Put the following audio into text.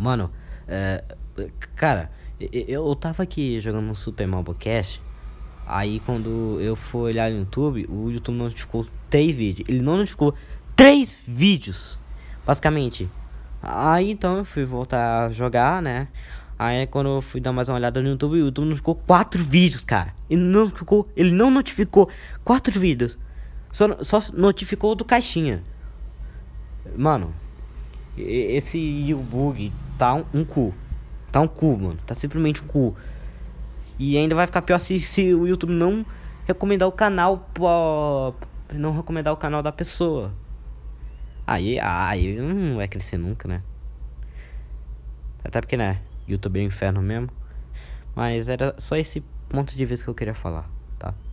Mano, é, cara, eu, eu tava aqui jogando um Super mobile Cash. Aí quando eu fui olhar no YouTube, o YouTube notificou três vídeos. Ele não notificou três vídeos, basicamente. Aí então eu fui voltar a jogar, né? Aí quando eu fui dar mais uma olhada no YouTube, o YouTube notificou quatro vídeos, cara. Ele não notificou, ele não notificou quatro vídeos. Só, só notificou do caixinha. Mano, esse bug tá um, um cu. Tá um cu, mano. Tá simplesmente um cu. E ainda vai ficar pior se, se o YouTube não recomendar o canal. Pra, não recomendar o canal da pessoa. Aí, aí não hum, vai crescer nunca, né? Até porque, né? YouTube é um inferno mesmo. Mas era só esse ponto de vista que eu queria falar, tá?